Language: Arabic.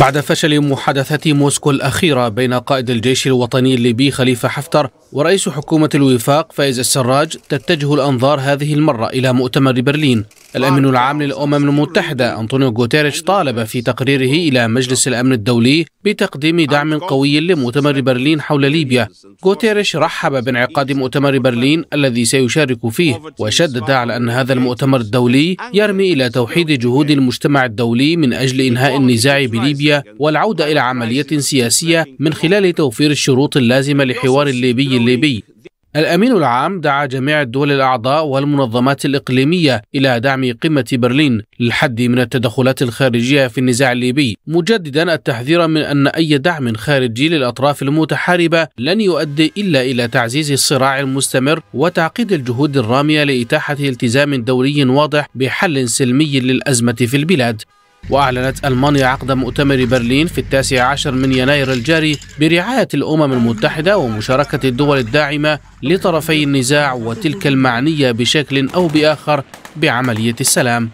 بعد فشل محادثة موسكو الأخيرة بين قائد الجيش الوطني الليبي خليفة حفتر ورئيس حكومة الوفاق فايز السراج تتجه الأنظار هذه المرة إلى مؤتمر برلين الأمين العام للأمم المتحدة أنطونيو غوتيريش طالب في تقريره إلى مجلس الأمن الدولي بتقديم دعم قوي لمؤتمر برلين حول ليبيا غوتيريش رحب بانعقاد مؤتمر برلين الذي سيشارك فيه وشدد على أن هذا المؤتمر الدولي يرمي إلى توحيد جهود المجتمع الدولي من أجل إنهاء النزاع بليبيا والعودة إلى عملية سياسية من خلال توفير الشروط اللازمة لحوار الليبي الليبي الأمين العام دعا جميع الدول الأعضاء والمنظمات الإقليمية إلى دعم قمة برلين للحد من التدخلات الخارجية في النزاع الليبي مجددا التحذير من أن أي دعم خارجي للأطراف المتحاربة لن يؤدي إلا إلى تعزيز الصراع المستمر وتعقيد الجهود الرامية لإتاحة التزام دولي واضح بحل سلمي للأزمة في البلاد وأعلنت ألمانيا عقد مؤتمر برلين في التاسع عشر من يناير الجاري برعاية الأمم المتحدة ومشاركة الدول الداعمة لطرفي النزاع وتلك المعنية بشكل أو بآخر بعملية السلام